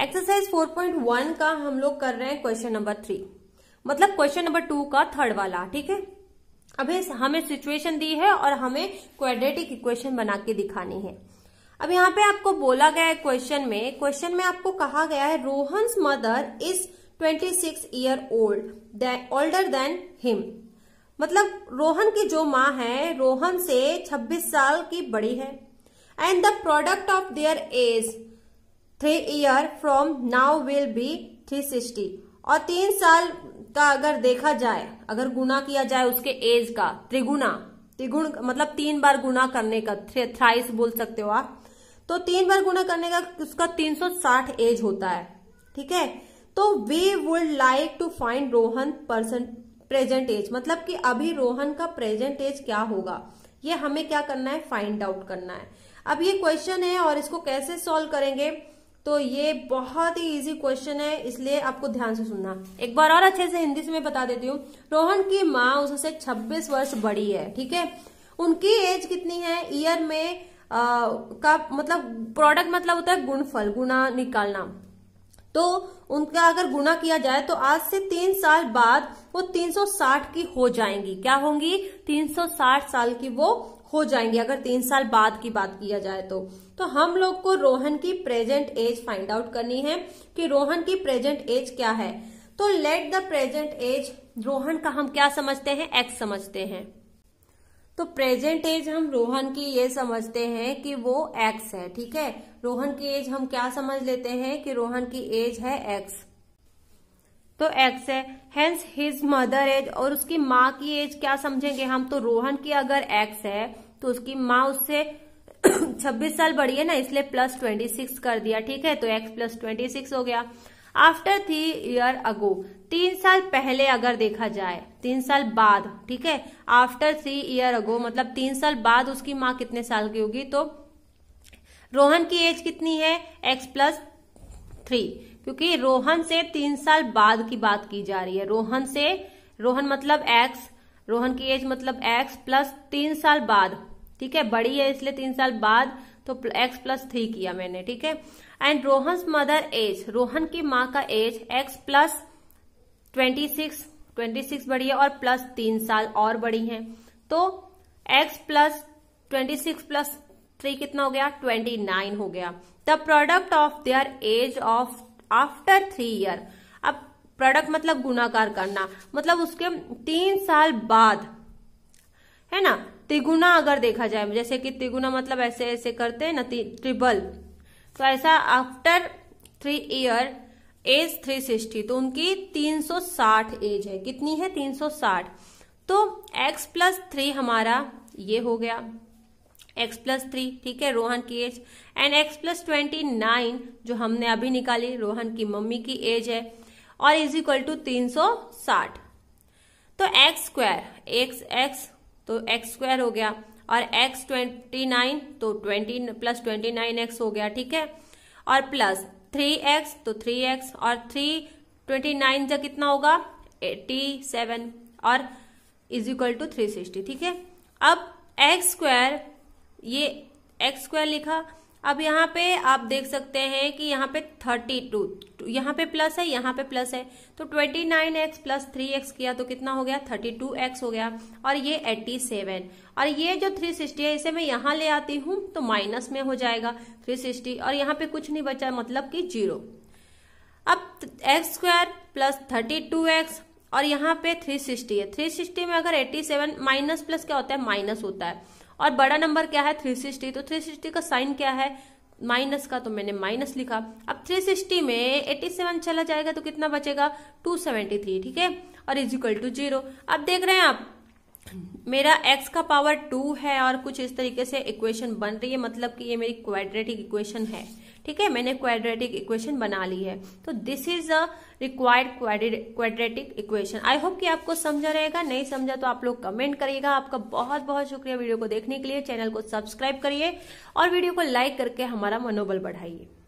exercise 4.1 का हम लोग कर रहे हैं क्वेश्चन नंबर थ्री मतलब क्वेश्चन नंबर टू का थर्ड वाला ठीक है अभी हमें सिचुएशन दी है और हमें क्वाड्रेटिक इक्वेशन बना के दिखानी है अब यहाँ पे आपको बोला गया है क्वेश्चन में क्वेश्चन में आपको कहा गया है Rohan mother is 26 year old older than him मतलब रोहन की जो माँ है रोहन से 26 साल की बड़ी है and the product of their age three year from now will be three sixty और तीन साल का अगर देखा जाए अगर गुना किया जाए उसके एज का त्रिगुना त्रिगुण मतलब तीन बार गुना करने का थ्राइस बोल सकते हो आप तो तीन बार गुना करने का उसका 360 एज होता है ठीक है तो we would like to find Rohan परसेंट प्रेजेंट एज मतलब कि अभी रोहन का प्रेजेंट एज क्या होगा ये हमें क्या करना है फाइंड आउट करना है अब ये क्वेश्चन है और इसको कैसे सॉल्व करेंगे तो ये बहुत ही इजी क्वेश्चन है इसलिए आपको ध्यान से सुनना एक बार और अच्छे से हिंदी से मैं बता देती हूँ रोहन की माँ उससे 26 वर्ष बड़ी है ठीक है उनकी एज कितनी है ईयर में आ, का मतलब प्रोडक्ट मतलब होता है गुणफल गुना निकालना तो उनका अगर गुना किया जाए तो आज से तीन साल बाद वो 360 की हो जाएंगी क्या होंगी 360 साल की वो हो जाएंगी अगर तीन साल बाद की बात किया जाए तो तो हम लोग को रोहन की प्रेजेंट एज फाइंड आउट करनी है कि रोहन की प्रेजेंट एज क्या है तो let the present age Rohan का हम क्या समझते हैं एक्स समझते हैं तो प्रेजेंट एज हम रोहन की ये समझते हैं कि वो एक्स है ठीक है रोहन की एज हम क्या समझ लेते हैं कि रोहन की एज है एक्स तो एक्स है हेंस हिज मदर एज और उसकी माँ की एज क्या समझेंगे हम तो रोहन की अगर एक्स है तो उसकी माँ उससे 26 साल बड़ी है ना इसलिए प्लस 26 कर दिया ठीक है तो एक्स प्लस ट्वेंटी हो गया आफ्टर थ्री ईयर अगो तीन साल पहले अगर देखा जाए तीन साल बाद ठीक है आफ्टर थ्री ईयर अगो मतलब तीन साल बाद उसकी माँ कितने साल की होगी तो रोहन की एज कितनी है एक्स प्लस थ्री क्योंकि रोहन से तीन साल बाद की बात की जा रही है रोहन से रोहन मतलब एक्स रोहन की एज मतलब एक्स प्लस तीन साल बाद ठीक है बड़ी है इसलिए तीन साल बाद तो एक्स प्लस थ्री किया मैंने ठीक है and Rohan mother age Rohan की माँ का age x plus twenty six twenty six बड़ी है और प्लस तीन साल और बड़ी है तो x plus twenty six plus three कितना हो गया ट्वेंटी नाइन हो गया the product of their age of after three year अब प्रोडक्ट मतलब गुणाकार करना मतलब उसके तीन साल बाद है ना तिगुना अगर देखा जाए जैसे कि तिगुना मतलब ऐसे ऐसे करते हैं ना ट्रिबल तो ऐसा after three year age three sixty तो उनकी तीन सौ साठ एज है कितनी है तीन सौ साठ तो एक्स प्लस थ्री हमारा ये हो गया एक्स प्लस थ्री ठीक है रोहन की age and x plus twenty nine जो हमने अभी निकाली रोहन की मम्मी की एज है और इज इक्वल टू तीन सौ साठ तो एक्स स्क्वायर एक्स एक्स तो एक्स स्क्वायर हो गया और एक्स ट्वेंटी नाइन तो twenty plus twenty nine x हो गया ठीक है और प्लस थ्री एक्स तो थ्री एक्स और थ्री ट्वेंटी नाइन जब कितना होगा एटी सेवन और is equal to three sixty ठीक है अब एक्स स्क्वायर ये एक्स स्क्वायर लिखा अब यहाँ पे आप देख सकते हैं कि यहाँ पे थर्टी टू यहाँ पे प्लस है यहाँ पे प्लस है तो twenty nine x plus three x किया तो कितना हो गया थर्टी टू एक्स हो गया और ये एट्टी सेवन और ये जो थ्री सिक्सटी है इसे मैं यहाँ ले आती हूँ तो माइनस में हो जाएगा थ्री सिक्सटी और यहाँ पे कुछ नहीं बचा मतलब कि जीरो अब x square plus thirty two x और यहाँ पे 360 है 360 में अगर 87 माइनस प्लस क्या होता है माइनस होता है और बड़ा नंबर क्या है 360 तो 360 का साइन क्या है माइनस का तो मैंने माइनस लिखा अब 360 में 87 चला जाएगा तो कितना बचेगा 273 ठीक है और इज इक्वल टू जीरो अब देख रहे हैं आप मेरा x का पावर टू है और कुछ इस तरीके से इक्वेशन बन रही है मतलब कि ये मेरी क्वाड्रेटिक इक्वेशन है ठीक है मैंने क्वाड्रेटिक इक्वेशन बना ली है तो this is a required quadratic equation I hope कि आपको समझा रहेगा नहीं समझा तो आप लोग कमेंट करिएगा आपका बहुत बहुत शुक्रिया वीडियो को देखने के लिए चैनल को सब्सक्राइब करिए और वीडियो को लाइक करके हमारा मनोबल बढ़ाइए